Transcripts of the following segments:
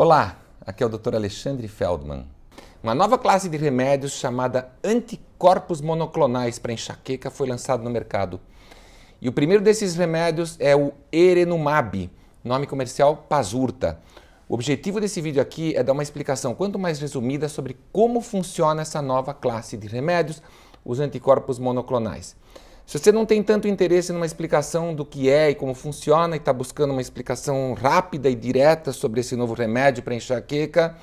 Olá, aqui é o Dr. Alexandre Feldman. Uma nova classe de remédios chamada anticorpos monoclonais para enxaqueca foi lançada no mercado. E o primeiro desses remédios é o Erenumab, nome comercial Pazurta. O objetivo desse vídeo aqui é dar uma explicação quanto mais resumida sobre como funciona essa nova classe de remédios, os anticorpos monoclonais. Se você não tem tanto interesse numa explicação do que é e como funciona e está buscando uma explicação rápida e direta sobre esse novo remédio para enxaqueca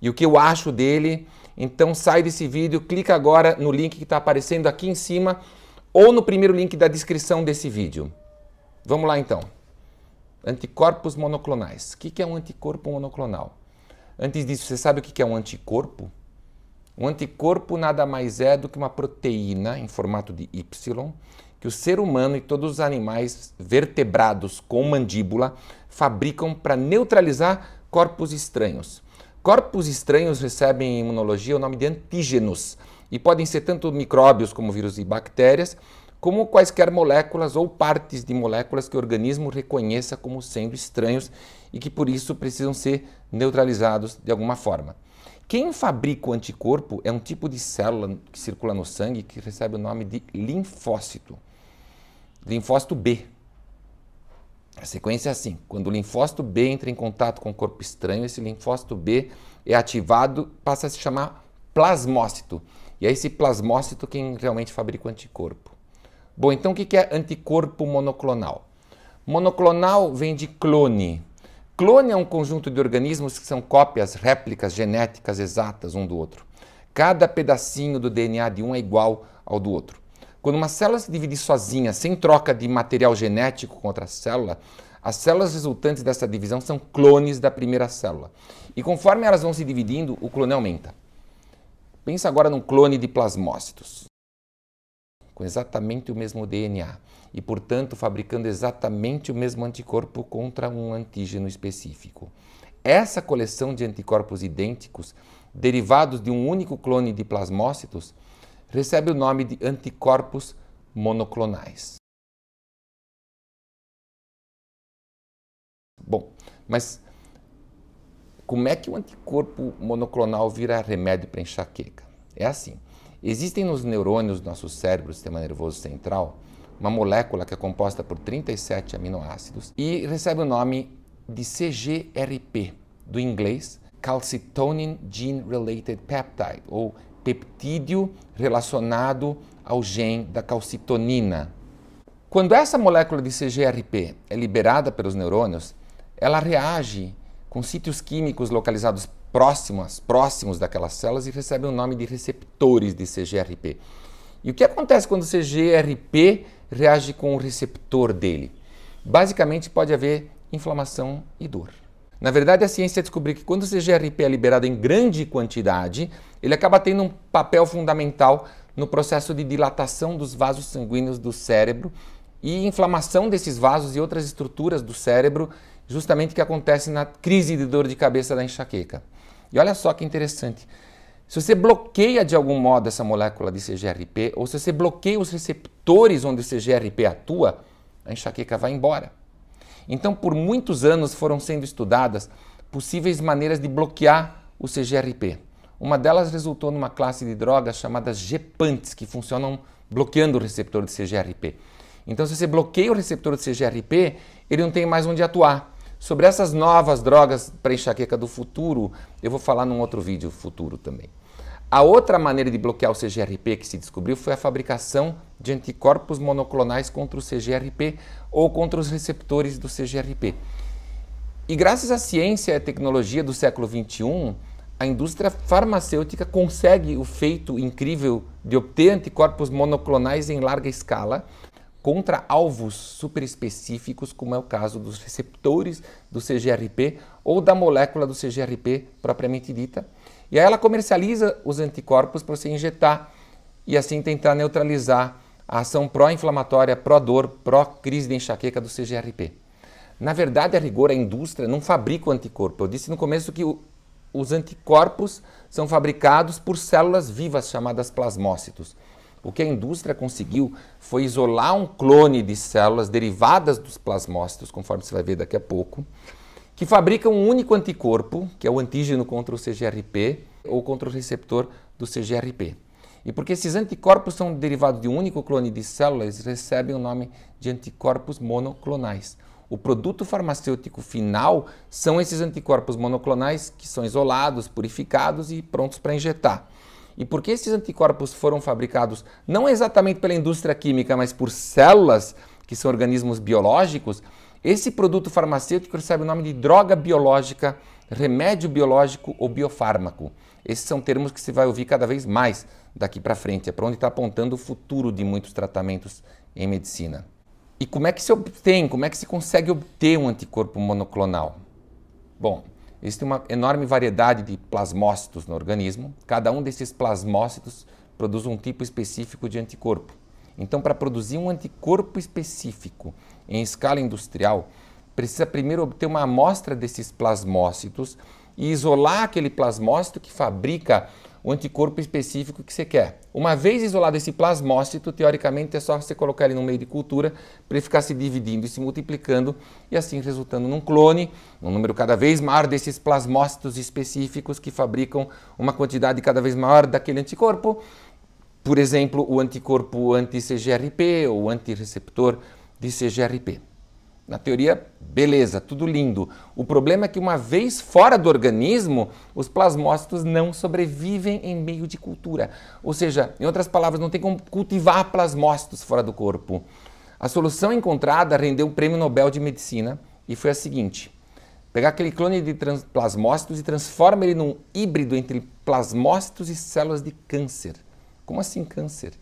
e o que eu acho dele, então sai desse vídeo, clica agora no link que está aparecendo aqui em cima ou no primeiro link da descrição desse vídeo. Vamos lá então. Anticorpos monoclonais. O que é um anticorpo monoclonal? Antes disso, você sabe o que é um anticorpo? O anticorpo nada mais é do que uma proteína em formato de Y que o ser humano e todos os animais vertebrados com mandíbula fabricam para neutralizar corpos estranhos. Corpos estranhos recebem em imunologia o nome de antígenos e podem ser tanto micróbios como vírus e bactérias, como quaisquer moléculas ou partes de moléculas que o organismo reconheça como sendo estranhos e que por isso precisam ser neutralizados de alguma forma. Quem fabrica o anticorpo é um tipo de célula que circula no sangue que recebe o nome de linfócito. Linfócito B. A sequência é assim: quando o linfócito B entra em contato com o corpo estranho, esse linfócito B é ativado, passa a se chamar plasmócito. E é esse plasmócito quem realmente fabrica o anticorpo. Bom, então o que é anticorpo monoclonal? Monoclonal vem de clone. Clone é um conjunto de organismos que são cópias, réplicas genéticas exatas um do outro. Cada pedacinho do DNA de um é igual ao do outro. Quando uma célula se divide sozinha, sem troca de material genético com outra célula, as células resultantes dessa divisão são clones da primeira célula. E conforme elas vão se dividindo, o clone aumenta. Pensa agora num clone de plasmócitos com exatamente o mesmo DNA e, portanto, fabricando exatamente o mesmo anticorpo contra um antígeno específico. Essa coleção de anticorpos idênticos, derivados de um único clone de plasmócitos, recebe o nome de anticorpos monoclonais. Bom, mas como é que o anticorpo monoclonal vira remédio para enxaqueca? É assim. Existem nos neurônios do nosso cérebro, sistema nervoso central, uma molécula que é composta por 37 aminoácidos e recebe o nome de CGRP, do inglês Calcitonin Gene Related Peptide, ou peptídeo relacionado ao gene da calcitonina. Quando essa molécula de CGRP é liberada pelos neurônios, ela reage com sítios químicos localizados próximas, próximos daquelas células e recebem o nome de receptores de CGRP. E o que acontece quando o CGRP reage com o receptor dele? Basicamente, pode haver inflamação e dor. Na verdade, a ciência descobriu que quando o CGRP é liberado em grande quantidade, ele acaba tendo um papel fundamental no processo de dilatação dos vasos sanguíneos do cérebro e inflamação desses vasos e outras estruturas do cérebro, justamente que acontece na crise de dor de cabeça da enxaqueca. E olha só que interessante. Se você bloqueia de algum modo essa molécula de CGRP, ou se você bloqueia os receptores onde o CGRP atua, a enxaqueca vai embora. Então, por muitos anos foram sendo estudadas possíveis maneiras de bloquear o CGRP. Uma delas resultou numa classe de drogas chamadas gepantes, que funcionam bloqueando o receptor de CGRP. Então, se você bloqueia o receptor de CGRP, ele não tem mais onde atuar. Sobre essas novas drogas para enxaqueca do futuro, eu vou falar num outro vídeo futuro também. A outra maneira de bloquear o CGRP que se descobriu foi a fabricação de anticorpos monoclonais contra o CGRP ou contra os receptores do CGRP. E graças à ciência e à tecnologia do século XXI, a indústria farmacêutica consegue o feito incrível de obter anticorpos monoclonais em larga escala contra alvos super específicos, como é o caso dos receptores do CGRP ou da molécula do CGRP propriamente dita. E aí ela comercializa os anticorpos para se injetar e assim tentar neutralizar a ação pró-inflamatória, pró-dor, pró-crise de enxaqueca do CGRP. Na verdade, a rigor, a indústria não fabrica o anticorpo. Eu disse no começo que o, os anticorpos são fabricados por células vivas chamadas plasmócitos. O que a indústria conseguiu foi isolar um clone de células derivadas dos plasmócitos, conforme você vai ver daqui a pouco, que fabrica um único anticorpo, que é o antígeno contra o CGRP ou contra o receptor do CGRP. E porque esses anticorpos são derivados de um único clone de células, eles recebem o nome de anticorpos monoclonais. O produto farmacêutico final são esses anticorpos monoclonais que são isolados, purificados e prontos para injetar e porque esses anticorpos foram fabricados não exatamente pela indústria química, mas por células, que são organismos biológicos, esse produto farmacêutico recebe o nome de droga biológica, remédio biológico ou biofármaco. Esses são termos que se vai ouvir cada vez mais daqui para frente, é para onde está apontando o futuro de muitos tratamentos em medicina. E como é que se obtém, como é que se consegue obter um anticorpo monoclonal? Bom, Existe uma enorme variedade de plasmócitos no organismo. Cada um desses plasmócitos produz um tipo específico de anticorpo. Então, para produzir um anticorpo específico em escala industrial, precisa primeiro obter uma amostra desses plasmócitos e isolar aquele plasmócito que fabrica o anticorpo específico que você quer. Uma vez isolado esse plasmócito, teoricamente é só você colocar ele no meio de cultura para ele ficar se dividindo e se multiplicando e assim resultando num clone, um número cada vez maior desses plasmócitos específicos que fabricam uma quantidade cada vez maior daquele anticorpo. Por exemplo, o anticorpo anti-CGRP ou anti-receptor de CGRP. Na teoria, beleza, tudo lindo. O problema é que, uma vez fora do organismo, os plasmócitos não sobrevivem em meio de cultura. Ou seja, em outras palavras, não tem como cultivar plasmócitos fora do corpo. A solução encontrada rendeu o Prêmio Nobel de Medicina e foi a seguinte: pegar aquele clone de plasmócitos e transforma ele num híbrido entre plasmócitos e células de câncer. Como assim câncer?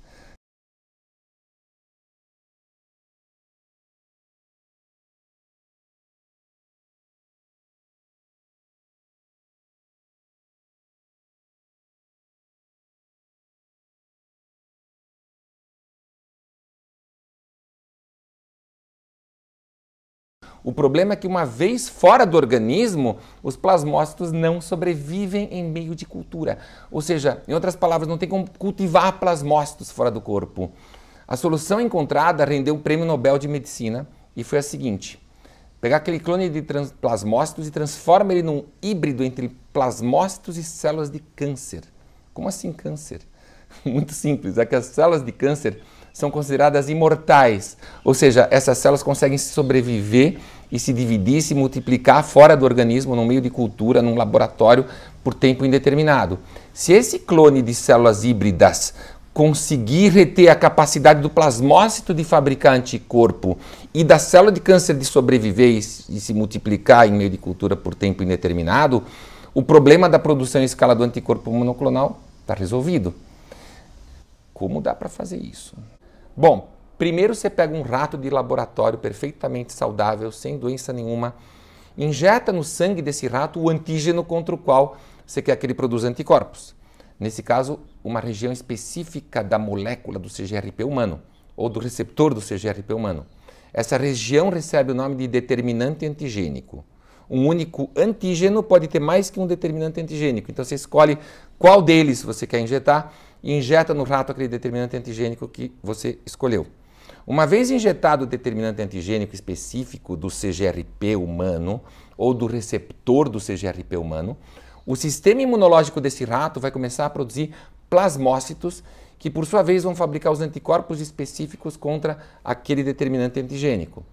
O problema é que, uma vez fora do organismo, os plasmócitos não sobrevivem em meio de cultura. Ou seja, em outras palavras, não tem como cultivar plasmócitos fora do corpo. A solução encontrada rendeu o Prêmio Nobel de Medicina e foi a seguinte: pegar aquele clone de plasmócitos e transforma ele num híbrido entre plasmócitos e células de câncer. Como assim câncer? Muito simples, é que as células de câncer são consideradas imortais, ou seja, essas células conseguem sobreviver e se dividir, se multiplicar fora do organismo, no meio de cultura, num laboratório, por tempo indeterminado. Se esse clone de células híbridas conseguir reter a capacidade do plasmócito de fabricar anticorpo e da célula de câncer de sobreviver e, e se multiplicar em meio de cultura por tempo indeterminado, o problema da produção em escala do anticorpo monoclonal está resolvido. Como dá para fazer isso? Bom, primeiro você pega um rato de laboratório perfeitamente saudável, sem doença nenhuma, injeta no sangue desse rato o antígeno contra o qual você quer que ele produza anticorpos. Nesse caso, uma região específica da molécula do CGRP humano ou do receptor do CGRP humano. Essa região recebe o nome de determinante antigênico. Um único antígeno pode ter mais que um determinante antigênico. Então você escolhe qual deles você quer injetar e injeta no rato aquele determinante antigênico que você escolheu. Uma vez injetado o determinante antigênico específico do CGRP humano ou do receptor do CGRP humano, o sistema imunológico desse rato vai começar a produzir plasmócitos que, por sua vez, vão fabricar os anticorpos específicos contra aquele determinante antigênico.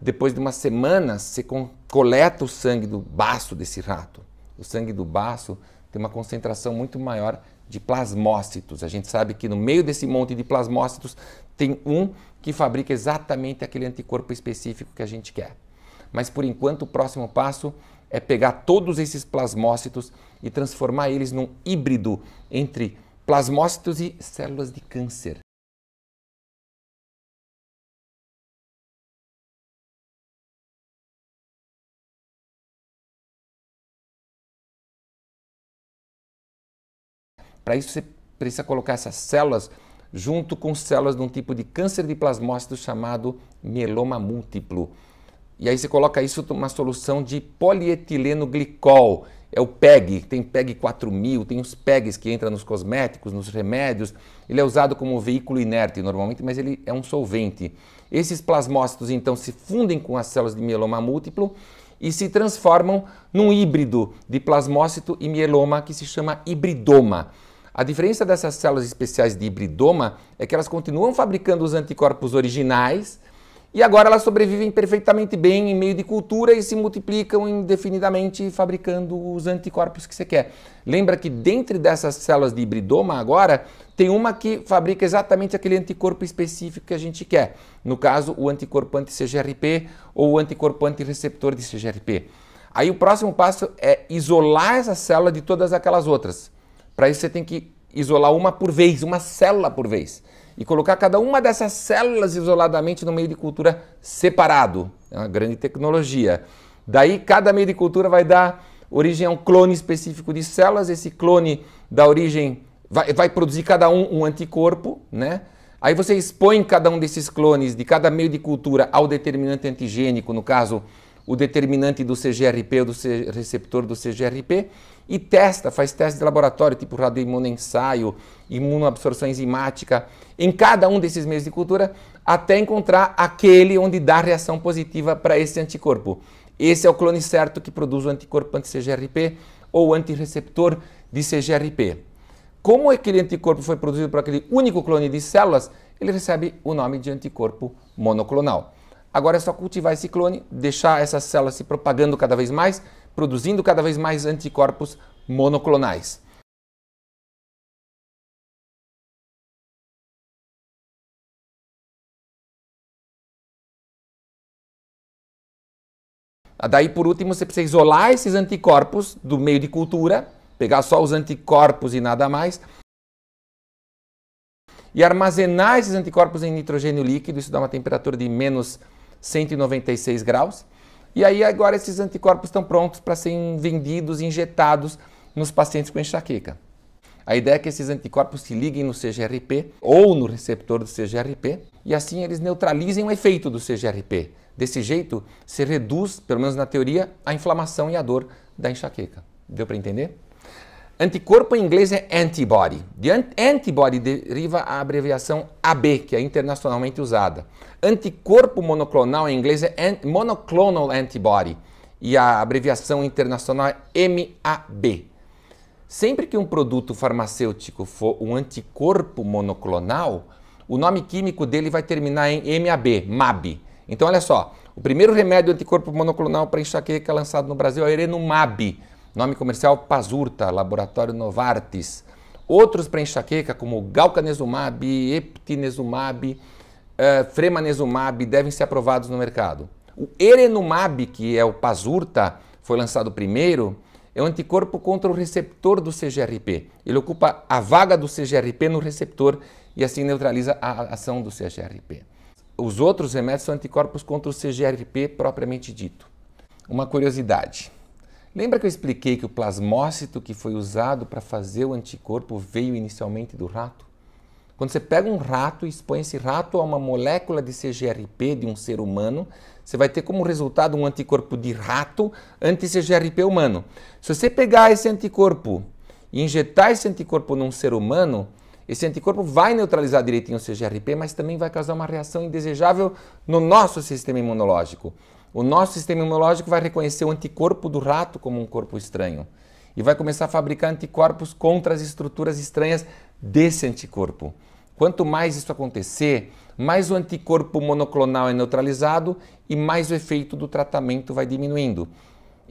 Depois de uma semana, você coleta o sangue do baço desse rato. O sangue do baço tem uma concentração muito maior de plasmócitos. A gente sabe que no meio desse monte de plasmócitos tem um que fabrica exatamente aquele anticorpo específico que a gente quer. Mas por enquanto, o próximo passo é pegar todos esses plasmócitos e transformar eles num híbrido entre plasmócitos e células de câncer. Para isso, você precisa colocar essas células junto com células de um tipo de câncer de plasmócito chamado mieloma múltiplo. E aí você coloca isso numa solução de polietileno glicol, é o PEG, tem PEG 4000, tem os PEGs que entram nos cosméticos, nos remédios. Ele é usado como veículo inerte normalmente, mas ele é um solvente. Esses plasmócitos então se fundem com as células de mieloma múltiplo e se transformam num híbrido de plasmócito e mieloma que se chama hibridoma. A diferença dessas células especiais de hibridoma é que elas continuam fabricando os anticorpos originais e agora elas sobrevivem perfeitamente bem em meio de cultura e se multiplicam indefinidamente fabricando os anticorpos que você quer. Lembra que dentro dessas células de hibridoma agora tem uma que fabrica exatamente aquele anticorpo específico que a gente quer. No caso, o anticorpo anti-CGRP ou o anticorpo anti-receptor de CGRP. Aí o próximo passo é isolar essa célula de todas aquelas outras. Para isso você tem que isolar uma por vez, uma célula por vez. E colocar cada uma dessas células isoladamente no meio de cultura separado. É uma grande tecnologia. Daí cada meio de cultura vai dar origem a um clone específico de células. Esse clone da origem vai, vai produzir cada um um anticorpo, né? Aí você expõe cada um desses clones de cada meio de cultura ao determinante antigênico, no caso o determinante do CGRP ou do C receptor do CGRP e testa, faz testes de laboratório, tipo radioimunoensaio, imunoabsorção enzimática, em cada um desses meios de cultura, até encontrar aquele onde dá reação positiva para esse anticorpo. Esse é o clone certo que produz o anticorpo anti-CGRP ou antireceptor de CGRP. Como aquele anticorpo foi produzido por aquele único clone de células, ele recebe o nome de anticorpo monoclonal. Agora é só cultivar esse clone, deixar essas células se propagando cada vez mais, produzindo cada vez mais anticorpos monoclonais. Daí, por último, você precisa isolar esses anticorpos do meio de cultura, pegar só os anticorpos e nada mais, e armazenar esses anticorpos em nitrogênio líquido. Isso dá uma temperatura de menos 196 graus. E aí agora esses anticorpos estão prontos para serem vendidos, injetados nos pacientes com enxaqueca. A ideia é que esses anticorpos se liguem no CGRP ou no receptor do CGRP e assim eles neutralizem o efeito do CGRP. Desse jeito, se reduz, pelo menos na teoria, a inflamação e a dor da enxaqueca. Deu para entender? Anticorpo em inglês é antibody. De antibody deriva a abreviação AB, que é internacionalmente usada. Anticorpo monoclonal em inglês é monoclonal antibody e a abreviação internacional é MAB. Sempre que um produto farmacêutico for um anticorpo monoclonal, o nome químico dele vai terminar em MAB, MAB. Então olha só, o primeiro remédio anticorpo monoclonal para enxaqueca lançado no Brasil é o Erenumab nome comercial Pazurta, laboratório Novartis. Outros para enxaqueca, como galcanezumab, eptinezumab, uh, fremanezumab, devem ser aprovados no mercado. O erenumab, que é o Pazurta, foi lançado primeiro, é um anticorpo contra o receptor do CGRP. Ele ocupa a vaga do CGRP no receptor e assim neutraliza a ação do CGRP. Os outros remédios são anticorpos contra o CGRP propriamente dito. Uma curiosidade: Lembra que eu expliquei que o plasmócito que foi usado para fazer o anticorpo veio inicialmente do rato? Quando você pega um rato e expõe esse rato a uma molécula de CGRP de um ser humano, você vai ter como resultado um anticorpo de rato anti-CGRP humano. Se você pegar esse anticorpo e injetar esse anticorpo num ser humano, esse anticorpo vai neutralizar direitinho o CGRP, mas também vai causar uma reação indesejável no nosso sistema imunológico. O nosso sistema imunológico vai reconhecer o anticorpo do rato como um corpo estranho e vai começar a fabricar anticorpos contra as estruturas estranhas desse anticorpo. Quanto mais isso acontecer, mais o anticorpo monoclonal é neutralizado e mais o efeito do tratamento vai diminuindo.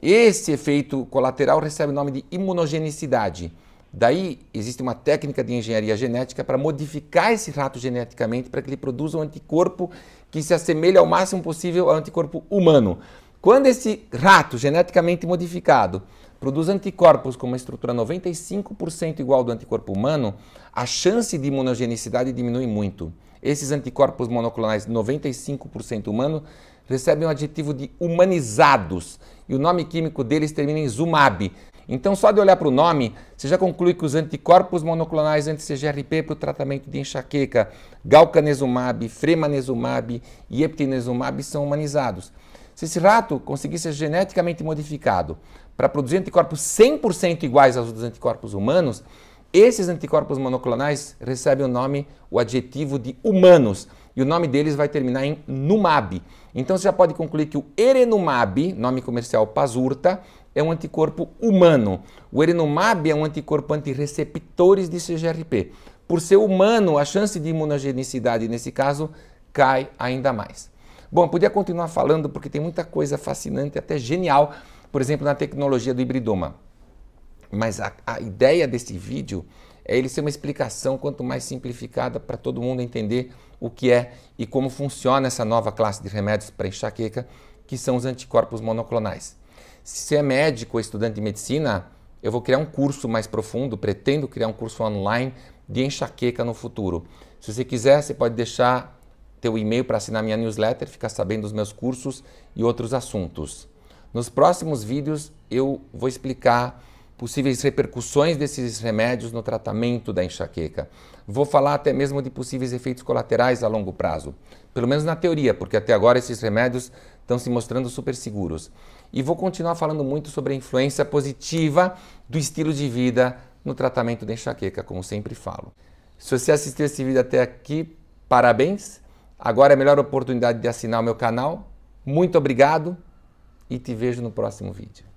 Esse efeito colateral recebe o nome de imunogenicidade. Daí existe uma técnica de engenharia genética para modificar esse rato geneticamente para que ele produza um anticorpo que se assemelhe ao máximo possível ao anticorpo humano. Quando esse rato geneticamente modificado produz anticorpos com uma estrutura 95% igual ao do anticorpo humano, a chance de imunogenicidade diminui muito. Esses anticorpos monoclonais 95% humano recebem o adjetivo de humanizados e o nome químico deles termina em zumab. Então, só de olhar para o nome, você já conclui que os anticorpos monoclonais anti-CGRP para o tratamento de enxaqueca, galcanezumab, fremanezumab e eptinezumab são humanizados. Se esse rato conseguisse ser geneticamente modificado para produzir anticorpos 100% iguais aos dos anticorpos humanos, esses anticorpos monoclonais recebem o nome, o adjetivo de humanos, e o nome deles vai terminar em numab. Então você já pode concluir que o erenumab, nome comercial Pazurta, é um anticorpo humano. O Erenumab é um anticorpo antireceptores de CGRP. Por ser humano, a chance de imunogenicidade nesse caso cai ainda mais. Bom, eu podia continuar falando porque tem muita coisa fascinante, até genial, por exemplo, na tecnologia do hibridoma. Mas a, a ideia desse vídeo é ele ser uma explicação quanto mais simplificada para todo mundo entender o que é e como funciona essa nova classe de remédios para enxaqueca, que são os anticorpos monoclonais. Se é médico ou estudante de medicina, eu vou criar um curso mais profundo, pretendo criar um curso online de enxaqueca no futuro. Se você quiser, você pode deixar teu e-mail para assinar minha newsletter, ficar sabendo dos meus cursos e outros assuntos. Nos próximos vídeos eu vou explicar possíveis repercussões desses remédios no tratamento da enxaqueca. Vou falar até mesmo de possíveis efeitos colaterais a longo prazo, pelo menos na teoria, porque até agora esses remédios estão se mostrando super seguros e vou continuar falando muito sobre a influência positiva do estilo de vida no tratamento da enxaqueca, como sempre falo. Se você assistiu esse vídeo até aqui, parabéns! Agora é a melhor oportunidade de assinar o meu canal. Muito obrigado e te vejo no próximo vídeo.